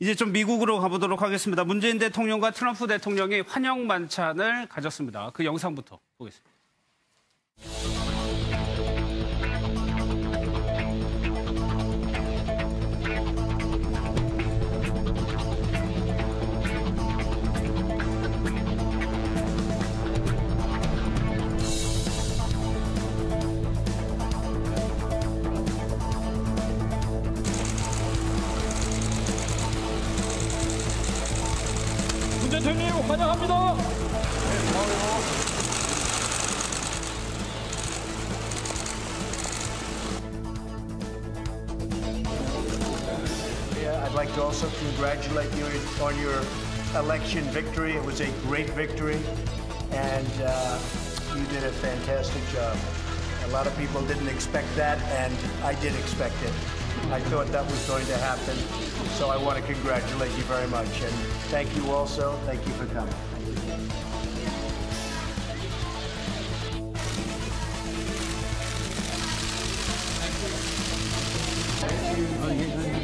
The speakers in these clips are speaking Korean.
이제 좀 미국으로 가보도록 하겠습니다. 문재인 대통령과 트럼프 대통령이 환영 만찬을 가졌습니다. 그 영상부터 보겠습니다. also congratulate you on your election victory. It was a great victory, and uh, you did a fantastic job. A lot of people didn't expect that, and I did expect it. I thought that was going to happen, so I want to congratulate you very much, and thank you also. Thank you for coming. Thank you.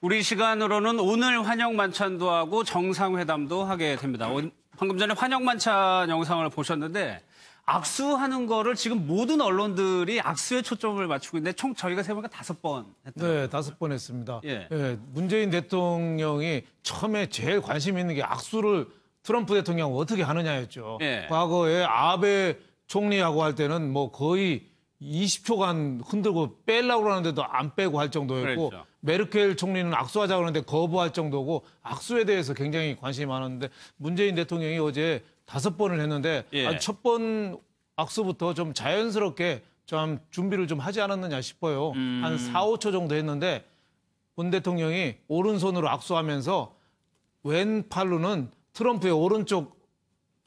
우리 시간으로는 오늘 환영 만찬도 하고 정상회담도 하게 됩니다. 방금 전에 환영 만찬 영상을 보셨는데 악수하는 거를 지금 모든 언론들이 악수에 초점을 맞추고 있는데 총 저희가 세보니까 다섯 번 했던 네, 다섯 번 했습니다. 예. 예, 문재인 대통령이 처음에 제일 관심 있는 게 악수를 트럼프 대통령 어떻게 하느냐였죠. 예. 과거에 아베 총리하고 할 때는 뭐 거의 20초간 흔들고 뺄라고 하는데도 안 빼고 할 정도였고 그랬죠. 메르켈 총리는 악수하자 그러는데 거부할 정도고 악수에 대해서 굉장히 관심이 많았는데 문재인 대통령이 어제 다섯 번을 했는데 예. 아, 첫번 악수부터 좀 자연스럽게 좀 준비를 좀 하지 않았느냐 싶어요. 음. 한 4, 5초 정도 했는데 문 대통령이 오른손으로 악수하면서 왼팔로는 트럼프의 오른쪽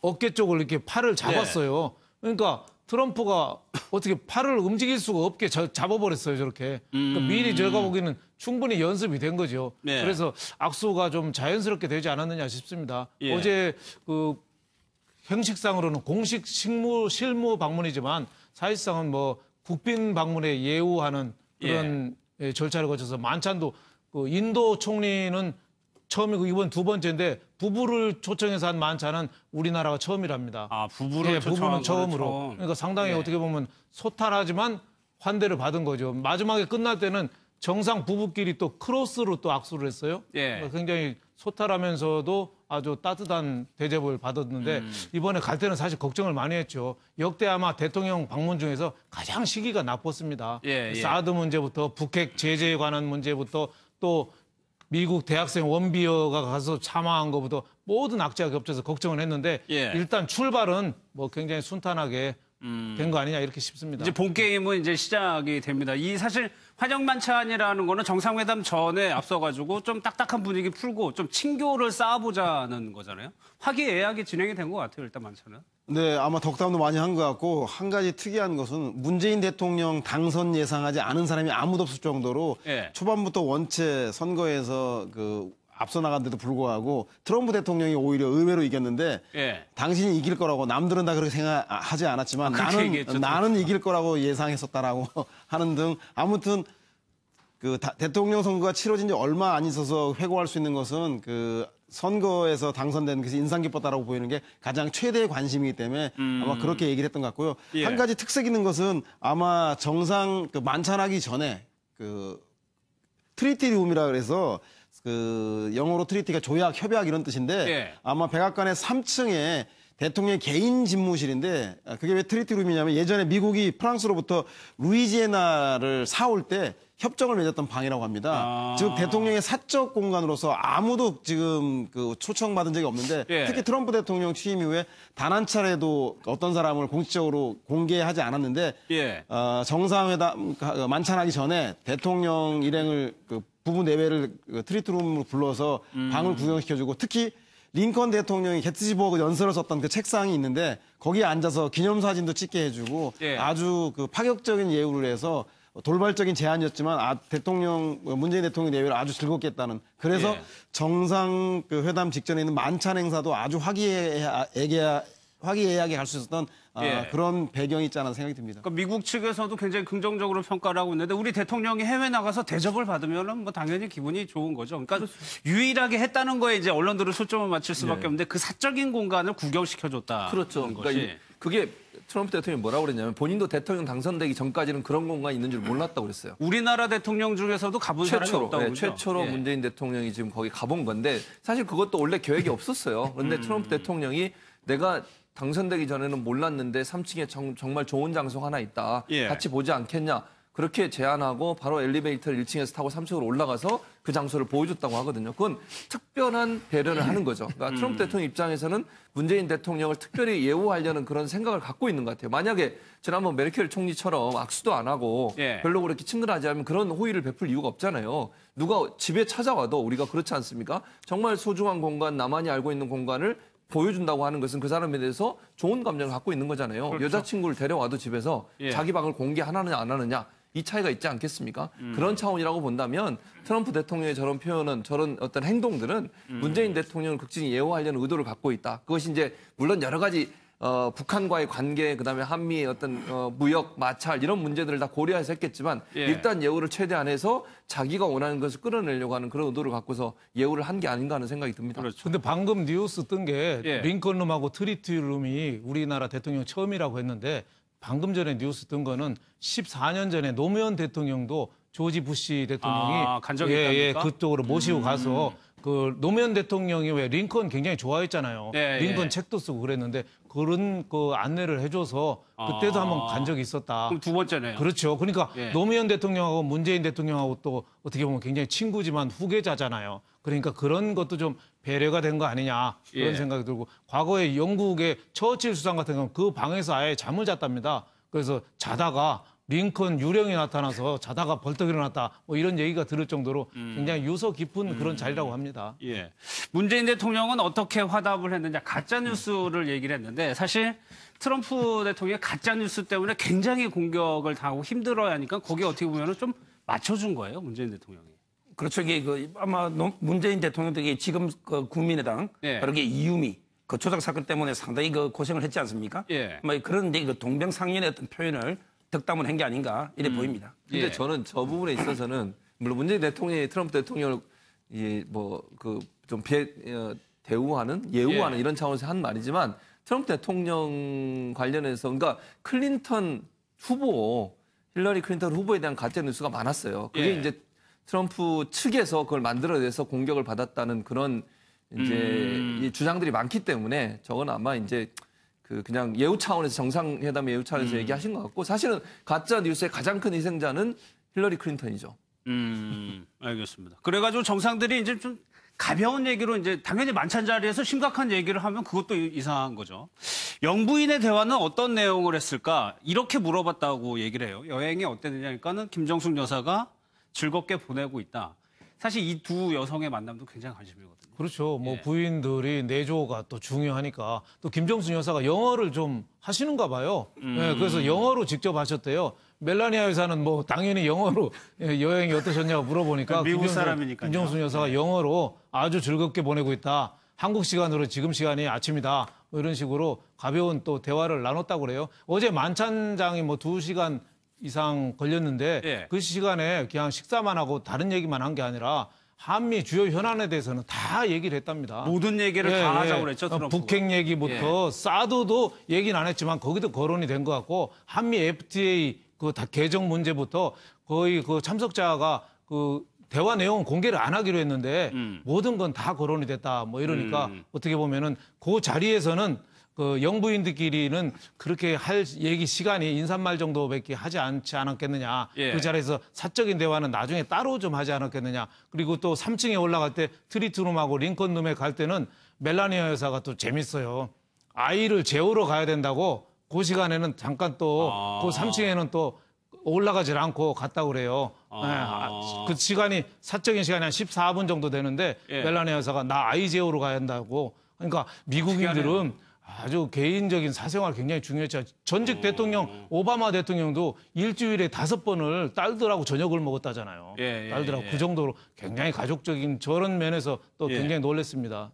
어깨 쪽을 이렇게 팔을 잡았어요. 예. 그러니까 트럼프가 어떻게 팔을 움직일 수가 없게 저, 잡아버렸어요 저렇게 그러니까 음. 그러니까 미리 제가 보기에는 충분히 연습이 된 거죠 네. 그래서 악수가 좀 자연스럽게 되지 않았느냐 싶습니다 예. 어제 그 형식상으로는 공식 식무 실무 방문이지만 사실상은 뭐 국빈 방문에 예우하는 예. 그런 예. 절차를 거쳐서 만찬도 그 인도 총리는 처음이고 그 이번 두 번째인데 부부를 초청해서 한 만찬은 우리나라가 처음이랍니다. 아 부부를 예, 부부는 처음으로. 처음. 그러니까 상당히 네. 어떻게 보면 소탈하지만 환대를 받은 거죠. 마지막에 끝날 때는 정상 부부끼리 또 크로스로 또 악수를 했어요. 예. 그러니까 굉장히 소탈하면서도 아주 따뜻한 대접을 받았는데 음. 이번에 갈 때는 사실 걱정을 많이 했죠. 역대 아마 대통령 방문 중에서 가장 시기가 나빴습니다. 예, 예. 사드 문제부터 북핵 제재에 관한 문제부터 또 미국 대학생 원비어가 가서 참아한 것부터 모든 악재가 겹쳐서 걱정을 했는데 예. 일단 출발은 뭐 굉장히 순탄하게 음. 된거 아니냐 이렇게 싶습니다. 이제 본 게임은 이제 시작이 됩니다. 이 사실 화정 만찬이라는 거는 정상회담 전에 앞서가지고 좀 딱딱한 분위기 풀고 좀 친교를 쌓아보자는 거잖아요. 화기애애하게 진행이 된 것 같아요. 일단 만찬은. 네, 아마 덕담도 많이 한 것 같고 한 가지 특이한 것은 문재인 대통령 당선 예상하지 않은 사람이 아무도 없을 정도로 예. 초반부터 원체 선거에서 그 앞서 나간데도 불구하고 트럼프 대통령이 오히려 의외로 이겼는데 예. 당신이 이길 거라고 남들은 다 그렇게 생각하지 않았지만 아, 나는 얘기했죠, 나는 이길 거라고 예상했었다라고 하는 등 아무튼 그 다, 대통령 선거가 치러진 지 얼마 안 있어서 회고할 수 있는 것은 그 선거에서 당선된 것이 인상 깊었다라고 보이는 게 가장 최대의 관심이기 때문에 음. 아마 그렇게 얘기를 했던 것 같고요. 예. 한 가지 특색 있는 것은 아마 정상 그 만찬하기 전에 그 트리티리움이라 그래서 그 영어로 트리티가 조약, 협약 이런 뜻인데 예. 아마 백악관의 3층에 대통령의 개인 집무실인데 아, 그게 왜 트리티룸이냐면 예전에 미국이 프랑스로부터 루이지애나를 사올 때 협정을 맺었던 방이라고 합니다. 아... 즉 대통령의 사적 공간으로서 아무도 지금 그 초청받은 적이 없는데 예. 특히 트럼프 대통령 취임 이후에 단 한 차례도 어떤 사람을 공식적으로 공개하지 않았는데 예. 어, 정상회담 어, 만찬하기 전에 대통령 일행을 그 부부 내외를 그 트리트룸으로 불러서 음... 방을 구경시켜주고 특히 링컨 대통령이 게츠버그 연설을 썼던 그 책상이 있는데 거기에 앉아서 기념사진도 찍게 해주고 예. 아주 그 파격적인 예우를 해서 돌발적인 제안이었지만 아, 대통령 어, 문재인 대통령 예외를 아주 즐겁게 했다는 그래서 예. 정상 그 회담 직전에 있는 만찬 행사도 아주 화기애애하게 할 수 있었던 아, 예. 그런 배경이 있잖 않아 생각이 듭니다. 그러니까 미국 측에서도 굉장히 긍정적으로 평가를 하고 있는데 우리 대통령이 해외 나가서 대접을 받으면 뭐 당연히 기분이 좋은 거죠. 그러니까 그렇죠. 유일하게 했다는 거에 이제 언론들은 초점을 맞출 수밖에 네. 없는데 그 사적인 공간을 구경시켜줬다. 그렇죠. 그러니까 것이. 그게 트럼프 대통령이 뭐라고 그랬냐면 본인도 대통령 당선되기 전까지는 그런 공간이 있는 줄 몰랐다고 그랬어요. 우리나라 대통령 중에서도 가본 최초로, 사람이 없다고 네, 최초로 예. 문재인 대통령이 지금 거기 가본 건데 사실 그것도 원래 계획이 없었어요. 그런데 음. 트럼프 대통령이 내가 당선되기 전에는 몰랐는데 3층에 정, 정말 좋은 장소 하나 있다. 예. 같이 보지 않겠냐. 그렇게 제안하고 바로 엘리베이터를 1층에서 타고 3층으로 올라가서 그 장소를 보여줬다고 하거든요. 그건 특별한 배려를 하는 거죠. 그러니까 음. 트럼프 음. 대통령 입장에서는 문재인 대통령을 특별히 예우하려는 그런 생각을 갖고 있는 것 같아요. 만약에 지난번 메르켈 총리처럼 악수도 안 하고 예. 별로 그렇게 친근하지 않으면 그런 호의를 베풀 이유가 없잖아요. 누가 집에 찾아와도 우리가 그렇지 않습니까? 정말 소중한 공간, 나만이 알고 있는 공간을 보여준다고 하는 것은 그 사람에 대해서 좋은 감정을 갖고 있는 거잖아요. 그렇죠. 여자친구를 데려와도 집에서 예. 자기 방을 공개하느냐 안 하느냐 이 차이가 있지 않겠습니까? 음. 그런 차원이라고 본다면 트럼프 대통령의 저런 표현은 저런 어떤 행동들은 음. 문재인 대통령을 극진히 예우하려는 의도를 갖고 있다. 그것이 이제 물론 여러 가지 어, 북한과의 관계, 그다음에 한미의 어떤 어, 무역 마찰 이런 문제들을 다 고려해서 했겠지만 예. 일단 예우를 최대한 해서 자기가 원하는 것을 끌어내려고 하는 그런 의도를 갖고서 예우를 한 게 아닌가 하는 생각이 듭니다. 그렇죠. 근데 방금 뉴스 뜬게 예. 링컨룸하고 트리트룸이 우리나라 대통령 처음이라고 했는데 방금 전에 뉴스 뜬 거는 14년 전에 노무현 대통령도 조지 부시 대통령이 아, 간 적이 예, 예, 그쪽으로 모시고 가서 음. 그 노무현 대통령이 왜 링컨 굉장히 좋아했잖아요. 네, 링컨 예. 책도 쓰고 그랬는데 그런 그 안내를 해줘서 그때도 아. 한번 간 적이 있었다. 그럼 두 번째네요. 그렇죠. 그러니까 예. 노무현 대통령하고 문재인 대통령하고 또 어떻게 보면 굉장히 친구지만 후계자잖아요. 그러니까 그런 것도 좀 배려가 된 거 아니냐 그런 예. 생각이 들고 과거에 영국의 처칠 수상 같은 경우그 방에서 아예 잠을 잤답니다. 그래서 자다가 링컨 유령이 나타나서 자다가 벌떡 일어났다 뭐 이런 얘기가 들을 정도로 음. 굉장히 유서 깊은 음. 그런 자리라고 합니다. 예. 문재인 대통령은 어떻게 화답을 했느냐 가짜 뉴스를 얘기를 했는데 사실 트럼프 대통령이 가짜 뉴스 때문에 굉장히 공격을 당하고 힘들어하니까 거기에 어떻게 보면좀 맞춰준 거예요 문재인 대통령이. 그렇죠. 이게 그 아마 문재인 대통령도 게 지금 그 국민의당 예. 바로 게 이유미 그 조작 사건 때문에 상당히 그 고생을 했지 않습니까? 예. 뭐 그런데 그 동병상련의 어떤 표현을 덕담을 한게 아닌가 이래 음. 보입니다. 근데 예. 저는 저 부분에 있어서는 물론 문재인 대통령이 트럼프 대통령을 예, 뭐그좀 어, 대우하는 예우하는 예. 이런 차원에서 한 말이지만 트럼프 대통령 관련해서 그러니까 클린턴 후보 힐러리 클린턴 후보에 대한 가짜 뉴스가 많았어요. 그게 예. 이제 트럼프 측에서 그걸 만들어내서 공격을 받았다는 그런 이제 음. 이 주장들이 많기 때문에 저건 아마 이제 그 그냥 예우 차원에서 정상회담 예우 차원에서 음. 얘기하신 것 같고 사실은 가짜 뉴스의 가장 큰 희생자는 힐러리 클린턴이죠. 음, 알겠습니다. 그래가지고 정상들이 이제 좀 가벼운 얘기로 이제 당연히 만찬 자리에서 심각한 얘기를 하면 그것도 이상한 거죠. 영부인의 대화는 어떤 내용을 했을까? 이렇게 물어봤다고 얘기를 해요. 여행이 어땠느냐니까는 김정숙 여사가 즐겁게 보내고 있다. 사실 이 두 여성의 만남도 굉장히 관심이거든요. 그렇죠. 뭐 예. 부인들이 내조가 또 중요하니까 또 김정순 여사가 영어를 좀 하시는가 봐요. 음. 예, 그래서 영어로 직접 하셨대요. 멜라니아 여사는 뭐 당연히 영어로 예, 여행이 어떠셨냐고 물어보니까 그러니까 미국 김정순, 사람이니까 김정순 여사가 네. 영어로 아주 즐겁게 보내고 있다. 한국 시간으로 지금 시간이 아침이다. 뭐 이런 식으로 가벼운 또 대화를 나눴다고 그래요. 어제 만찬장이 뭐 두 시간 이상 걸렸는데 예. 그 시간에 그냥 식사만 하고 다른 얘기만 한 게 아니라 한미 주요 현안에 대해서는 다 얘기를 했답니다. 모든 얘기를 다 예, 예. 하자고 그랬죠, 트 북핵 얘기부터 예. 사드도 얘기는 안 했지만 거기도 거론이 된 것 같고 한미 FTA 그 다 개정 문제부터 거의 그 참석자가 그 대화 내용은 공개를 안 하기로 했는데 음. 모든 건 다 거론이 됐다. 뭐 이러니까 음. 어떻게 보면은 그 자리에서는 그 영부인들끼리는 그렇게 할 얘기 시간이 인사말 정도밖에 하지 않지 않았겠느냐. 예. 그 자리에서 사적인 대화는 나중에 따로 좀 하지 않았겠느냐. 그리고 또 3층에 올라갈 때 트리트룸하고 링컨룸에 갈 때는 멜라니아 여사가 또 재밌어요. 아이를 재우러 가야 된다고 그 시간에는 잠깐 또그 아. 3층에는 그 또 올라가질 않고 갔다 그래요. 아. 네. 아, 그 시간이 사적인 시간이 한 14분 정도 되는데 예. 멜라니아 여사가 나 아이 재우러 가야 한다고. 그러니까 미국인들은 아주 개인적인 사생활 굉장히 중요했죠. 전직 음. 대통령 오바마 대통령도 일주일에 다섯 번을 딸들하고 저녁을 먹었다잖아요. 예, 예, 딸들하고 예. 그 정도로 굉장히 가족적인 저런 면에서 또 예. 굉장히 놀랬습니다.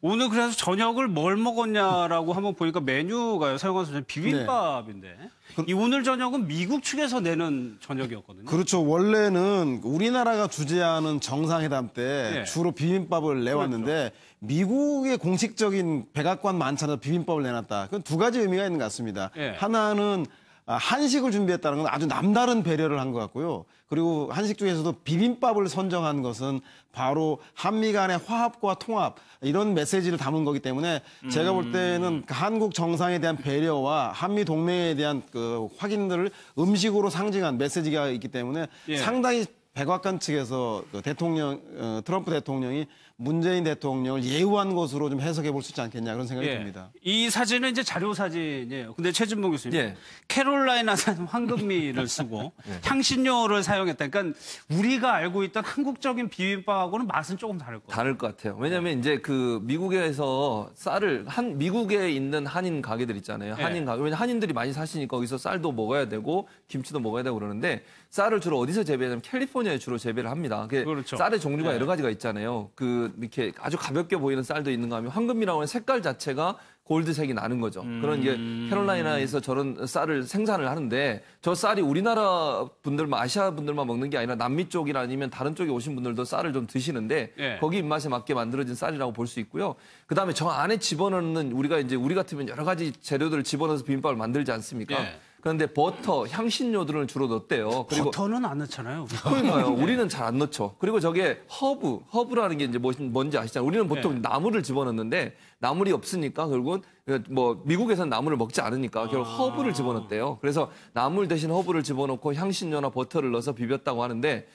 오늘 그래서 저녁을 뭘 먹었냐라고 한번 보니까 메뉴가요. 서영환 비빔밥인데 네. 이 오늘 저녁은 미국 측에서 내는 저녁이었거든요. 그렇죠. 원래는 우리나라가 주재하는 정상회담 때 네. 주로 비빔밥을 내왔는데 그렇죠. 미국의 공식적인 백악관 만찬에서 비빔밥을 내놨다. 그건 두 가지 의미가 있는 것 같습니다. 네. 하나는 아, 한식을 준비했다는 건 아주 남다른 배려를 한 것 같고요. 그리고 한식 중에서도 비빔밥을 선정한 것은 바로 한미 간의 화합과 통합 이런 메시지를 담은 거기 때문에 제가 볼 때는 음. 그 한국 정상에 대한 배려와 한미 동맹에 대한 그 확인들을 음식으로 상징한 메시지가 있기 때문에 예. 상당히 백악관 측에서 그 대통령 어, 트럼프 대통령이 문재인 대통령을 예우한 것으로 좀 해석해 볼 수 있지 않겠냐 그런 생각이 예. 듭니다. 이 사진은 이제 자료 사진이에요. 근데 최준봉 교수님 예. 캐롤라이나산 황금미를 쓰고 예. 향신료를 사용했다 그러니까 우리가 알고 있던 한국적인 비빔밥하고는 맛은 조금 다를 것같요 다를 것 같아요. 왜냐하면 이제 그 미국에서 쌀을 한 미국에 있는 한인 가게들 있잖아요. 예. 한인 가게 왜냐 한인들이 많이 사시니까 거기서 쌀도 먹어야 되고 김치도 먹어야 되고 그러는데 쌀을 주로 어디서 재배하냐면 캘리포니아에 주로 재배를 합니다. 그렇죠. 쌀의 종류가 네. 여러 가지가 있잖아요. 그 이렇게 아주 가볍게 보이는 쌀도 있는가 하면 황금이라고 하는 색깔 자체가 골드색이 나는 거죠. 음... 그런 이제 음. 캐롤라이나에서 저런 쌀을 생산을 하는데 저 쌀이 우리나라 분들만 아시아 분들만 먹는 게 아니라 남미 쪽이나 아니면 다른 쪽에 오신 분들도 쌀을 좀 드시는데 네. 거기 입맛에 맞게 만들어진 쌀이라고 볼 수 있고요. 그다음에 저 안에 집어넣는 우리가 이제 우리 같으면 여러 가지 재료들을 집어넣어서 비빔밥을 만들지 않습니까? 네. 그런데 버터, 향신료들을 주로 넣었대요. 그리고 버터는 안 넣잖아요. 우리 그러니까요. 예. 우리는 잘 안 넣죠. 그리고 저게 허브, 허브라는 게 이제 뭐, 뭔지 아시잖아요. 우리는 보통 네. 나물을 집어넣는데 나물이 없으니까 결국은 뭐 미국에서는 나물을 먹지 않으니까 아. 결국 아. 허브를 집어넣었대요. 그래서 나물 대신 허브를 집어넣고 향신료나 버터를 넣어서 비볐다고 하는데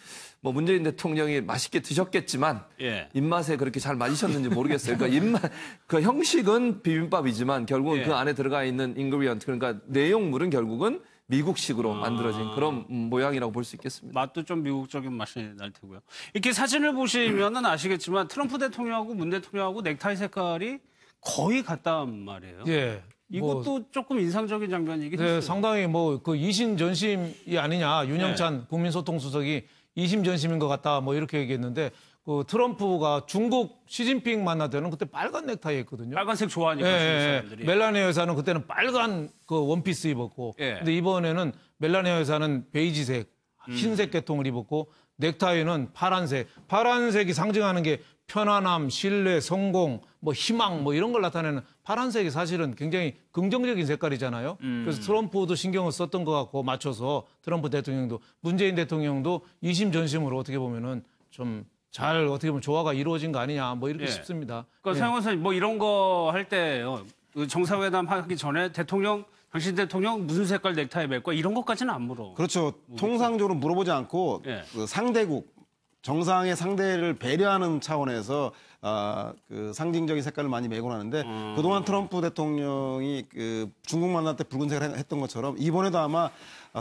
뭐 문재인 대통령이 맛있게 드셨겠지만 예. 입맛에 그렇게 잘 맞으셨는지 모르겠어요. 그러니까 입맛 그 형식은 비빔밥이지만 결국은 예. 그 안에 들어가 있는 인그리언트 그러니까 내용물은 결국은 미국식으로 아. 만들어진 아... 그런 모양이라고 볼 수 있겠습니다. 맛도 좀 미국적인 맛이 날 테고요. 이렇게 사진을 보시면은 아시겠지만 트럼프 대통령하고 문 대통령하고 넥타이 색깔이 거의 같단 말이에요. 예. 이것도 뭐, 조금 인상적인 장면이긴 네, 했어요. 상당히 뭐 그 이신 전심이 아니냐 윤영찬 네. 국민소통수석이 이심전심인 것 같다 뭐 이렇게 얘기했는데 그 트럼프가 중국 시진핑 만나 때는 그때 빨간 넥타이 했거든요. 빨간색 좋아하니까 예, 중국 예, 예. 사람들이. 멜라네 여사는 그때는 빨간 그 원피스 입었고 예. 근데 이번에는 멜라네 여사는 베이지색 흰색 음. 계통을 입었고 넥타이는 파란색. 파란색이 상징하는 게 편안함, 신뢰, 성공, 뭐 희망 뭐 이런 걸 나타내는 파란색이 사실은 굉장히 긍정적인 색깔이잖아요. 음. 그래서 트럼프도 신경을 썼던 것 같고 맞춰서 트럼프 대통령도 문재인 대통령도 이심전심으로 어떻게 보면은 좀 잘 어떻게 보면 조화가 이루어진 거 아니냐 뭐 이렇게 예. 싶습니다. 그러니까 예. 사용님뭐 이런 거 할때 어, 그 정상회담 하기 전에 대통령 당신 대통령 무슨 색깔 넥타이 맬 거야? 이런 것까지는 안 물어. 그렇죠. 통상적으로 물어보지 않고 예. 그 상대국 정상의 상대를 배려하는 차원에서 아, 그 상징적인 색깔을 많이 메고 나는데 음. 그동안 트럼프 대통령이 그 중국 만날 때 붉은색을 했던 것처럼 이번에도 아마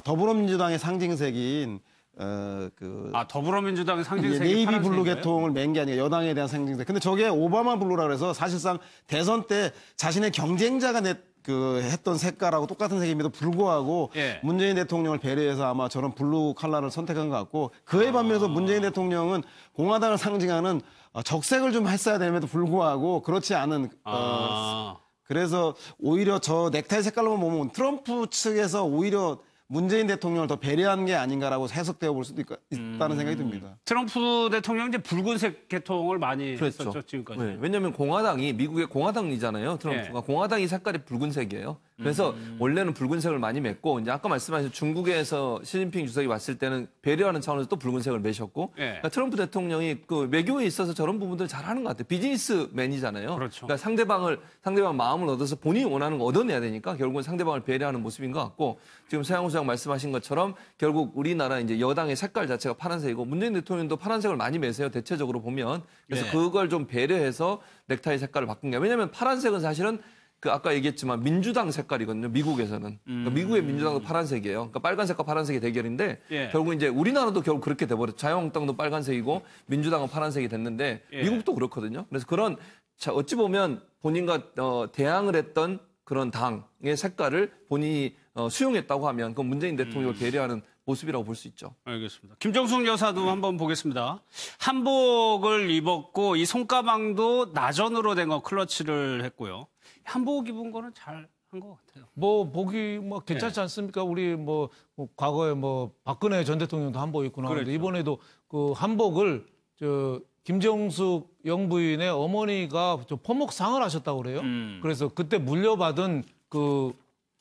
더불어민주당의 상징색인 어그 아 더불어민주당의 상징색 네이비 블루 계통을 맨 게 아니라 여당에 대한 상징색. 근데 저게 오바마 블루라 그래서 사실상 대선 때 자신의 경쟁자가 냈그 했던 색깔하고 똑같은 색임에도 불구하고 예. 문재인 대통령을 배려해서 아마 저런 블루 칼라를 선택한 것 같고 그에 아. 반면에서 문재인 대통령은 공화당을 상징하는 어, 적색을 좀 했어야 됨에도 불구하고 그렇지 않은 어, 아. 어, 그래서 오히려 저 넥타이 색깔로만 보면 트럼프 측에서 오히려 문재인 대통령을 더 배려한 게 아닌가라고 해석되어 볼 수도 있, 다는 음. 생각이 듭니다. 트럼프 대통령 이제 붉은색 계통을 많이 그랬죠. 했었죠 지금까지. 네. 왜냐하면 공화당이 미국의 공화당이잖아요. 트럼프가 네. 공화당이 색깔이 붉은색이에요. 그래서 음. 원래는 붉은색을 많이 맺고 이제 아까 말씀하신 중국에서 시진핑 주석이 왔을 때는 배려하는 차원에서 또 붉은색을 매셨고 네. 그러니까 트럼프 대통령이 그 외교에 있어서 저런 부분들 잘하는 것 같아요. 비즈니스맨이잖아요. 그렇죠. 그러니까 상대방을 상대방 마음을 얻어서 본인이 원하는 거 얻어내야 되니까 결국은 상대방을 배려하는 모습인 것 같고 지금 서양호 부장 말씀하신 것처럼 결국 우리나라 이제 여당의 색깔 자체가 파란색이고 문재인 대통령도 파란색을 많이 매세요. 대체적으로 보면. 그래서 네. 그걸 좀 배려해서 넥타이 색깔을 바꾼 게. 왜냐면 하 파란색은 사실은 그 아까 얘기했지만 민주당 색깔이거든요. 미국에서는 그러니까 음. 미국의 민주당도 파란색이에요. 그러니까 빨간색과 파란색의 대결인데 예. 결국 이제 우리나라도 결국 그렇게 돼버렸죠. 자유한국당도 빨간색이고 민주당은 파란색이 됐는데 예. 미국도 그렇거든요. 그래서 그런 자 어찌 보면 본인과 어, 대항을 했던 그런 당의 색깔을 본인이 어, 수용했다고 하면 그건 문재인 대통령을 음. 배려하는 모습이라고 볼 수 있죠. 알겠습니다. 김정숙 여사도 한번 보겠습니다. 한복을 입었고 이 손가방도 나전으로 된 거 클러치를 했고요. 한복 입은 거는 잘 한 것 같아요. 뭐 보기 뭐 괜찮지 예. 않습니까? 우리 뭐, 뭐 과거에 뭐 박근혜 전 대통령도 한복 입고 나왔는데 그렇죠. 이번에도 그 한복을 저 김정숙 영부인의 어머니가 저 포목상을 하셨다고 그래요. 음. 그래서 그때 물려받은 그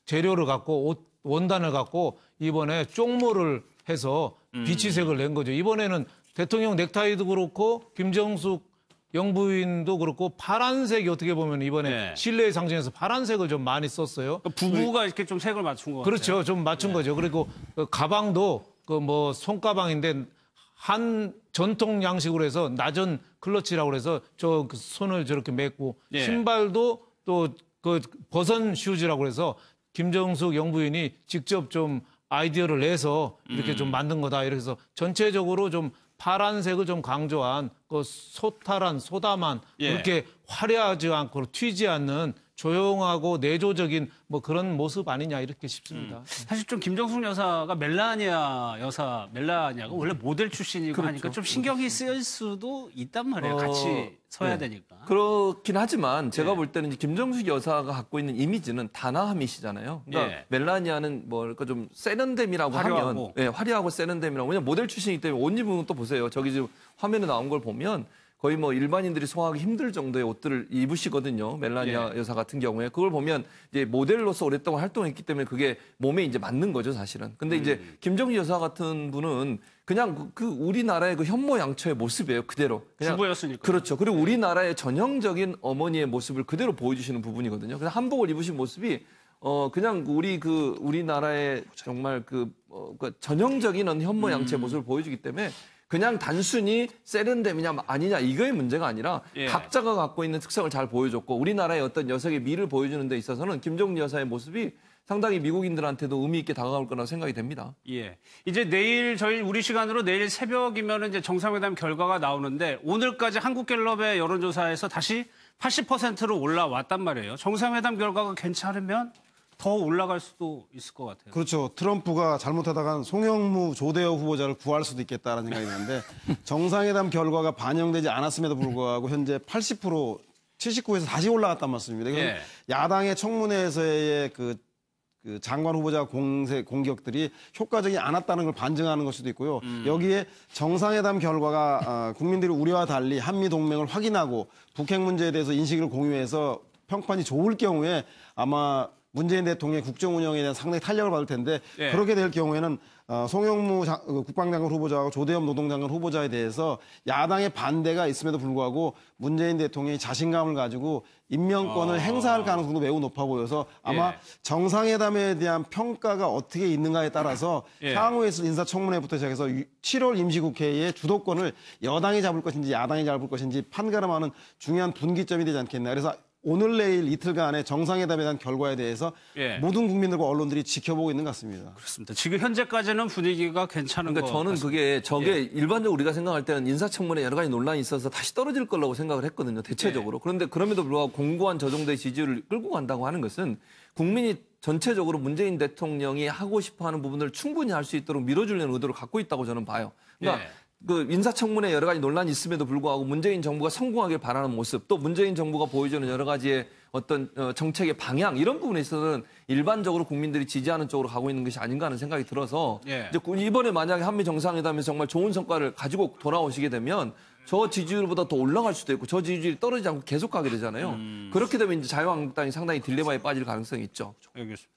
재료를 갖고 옷, 원단을 갖고 이번에 쪽모를 해서 음. 비치색을 낸 거죠. 이번에는 대통령 넥타이도 그렇고 김정숙 영부인도 그렇고 파란색이 어떻게 보면 이번에 네. 신뢰의 상징에서 파란색을 좀 많이 썼어요. 그 부부가 이렇게 좀 색을 맞춘 거 그렇죠. 같아요. 좀 맞춘 네. 거죠. 그리고 그 가방도 그 뭐 손가방인데 한 전통 양식으로 해서 낮은 클러치라고 해서 저 그 손을 저렇게 맺고 네. 예. 신발도 또 그 버선 슈즈라고 해서 김정숙 영부인이 직접 좀 아이디어를 내서 이렇게 음. 좀 만든 거다. 이렇게 해서 전체적으로 좀 파란색을 좀 강조한 그 소탈한 소담한 예. 그렇게 화려하지 않고 튀지 않는 조용하고 내조적인 뭐 그런 모습 아니냐 이렇게 싶습니다. 음. 네. 사실 좀 김정숙 여사가 멜라니아 여사 멜라니아가 원래 모델 출신이고 그렇죠. 하니까 좀 그렇죠. 신경이 쓰일 수도 있단 말이에요. 어, 같이 네. 서야 네. 되니까. 그렇긴 하지만 제가 네. 볼 때는 김정숙 여사가 갖고 있는 이미지는 단아함이시잖아요. 그러니까 네. 멜라니아는 뭐랄까 좀 세련됨이라고 화려하고. 하면 네, 예, 화려하고 세련됨이라고 왜냐 모델 출신이기 때문에 옷 입은 것도 보세요. 저기 지금 화면에 나온 걸 보면 거의 뭐 일반인들이 소화하기 힘들 정도의 옷들을 입으시거든요. 멜라니아 예. 여사 같은 경우에 그걸 보면 이제 모델로서 오랫동안 활동했기 때문에 그게 몸에 이제 맞는 거죠, 사실은. 근데 음. 이제 김정희 여사 같은 분은 그냥 그, 그 우리나라의 그 현모양처의 모습이에요 그대로 그 주부였으니까 그렇죠 그리고 예. 우리나라의 전형적인 어머니의 모습을 그대로 보여주시는 부분이거든요 그래서 한복을 입으신 모습이 어 그냥 우리 그 우리나라의 정말 그, 어, 그 전형적인 현모양처의 음. 모습을 보여주기 때문에 그냥 단순히 세련됨이냐 아니냐 이거의 문제가 아니라 예. 각자가 갖고 있는 특성을 잘 보여줬고 우리나라의 어떤 여성의 미를 보여주는 데 있어서는 김정은 여사의 모습이 상당히 미국인들한테도 의미 있게 다가올 거라고 생각이 됩니다. 예. 이제 내일 저희 우리 시간으로 내일 새벽이면 이제 정상회담 결과가 나오는데 오늘까지 한국갤럽의 여론조사에서 다시 80%로 올라왔단 말이에요. 정상회담 결과가 괜찮으면 더 올라갈 수도 있을 것 같아요. 그렇죠. 트럼프가 잘못하다간 송영무 조대호 후보자를 구할 수도 있겠다라는 생각이 드는데 정상회담 결과가 반영되지 않았음에도 불구하고 현재 80% 79에서 다시 올라갔단 말씀입니다. 예. 야당의 청문회에서의 그, 그 장관 후보자 공세, 공격들이 효과적이 않았다는 걸 반증하는 것 수도 있고요. 음. 여기에 정상회담 결과가 어, 국민들이 우려와 달리 한미 동맹을 확인하고 북핵 문제에 대해서 인식을 공유해서 평판이 좋을 경우에 아마 문재인 대통령의 국정 운영에 대한 상당히 탄력을 받을 텐데 네. 그렇게 될 경우에는 어, 송영무 어, 국방장관 후보자하고 조대엽 노동장관 후보자에 대해서 야당의 반대가 있음에도 불구하고 문재인 대통령이 자신감을 가지고 임명권을 어... 행사할 가능성도 매우 높아 보여서 아마 예. 정상회담에 대한 평가가 어떻게 있는가에 따라서 예. 예. 향후에 있을 인사청문회부터 시작해서 7월 임시국회의 주도권을 여당이 잡을 것인지 야당이 잡을 것인지 판가름하는 중요한 분기점이 되지 않겠나. 그래서 오늘 내일 이틀간의 정상회담에 대한 결과에 대해서 예. 모든 국민들과 언론들이 지켜보고 있는 것 같습니다. 그렇습니다. 지금 현재까지는 분위기가 괜찮은 그러니까 저는 같습니다. 그게 저게 예. 일반적으로 우리가 생각할 때는 인사청문회 여러 가지 논란이 있어서 다시 떨어질 거라고 생각을 했거든요. 대체적으로. 예. 그런데 그럼에도 불구하고 공고한 저 정도의 지지를 끌고 간다고 하는 것은 국민이 전체적으로 문재인 대통령이 하고 싶어 하는 부분을 충분히 할 수 있도록 밀어주려는 의도를 갖고 있다고 저는 봐요. 그러니까 예. 그 인사청문회 여러 가지 논란이 있음에도 불구하고 문재인 정부가 성공하길 바라는 모습 또 문재인 정부가 보여주는 여러 가지의 어떤 어, 정책의 방향 이런 부분에 있어서는 일반적으로 국민들이 지지하는 쪽으로 가고 있는 것이 아닌가 하는 생각이 들어서 예. 이제 그 이번에 만약에 한미 정상회담에서 정말 좋은 성과를 가지고 돌아오시게 되면 저 지지율보다 더 올라갈 수도 있고 저 지지율이 떨어지지 않고 계속 가게 되잖아요. 음... 그렇게 되면 이제 자유한국당이 상당히 딜레마에 빠질 가능성이 있죠. 알겠습니다.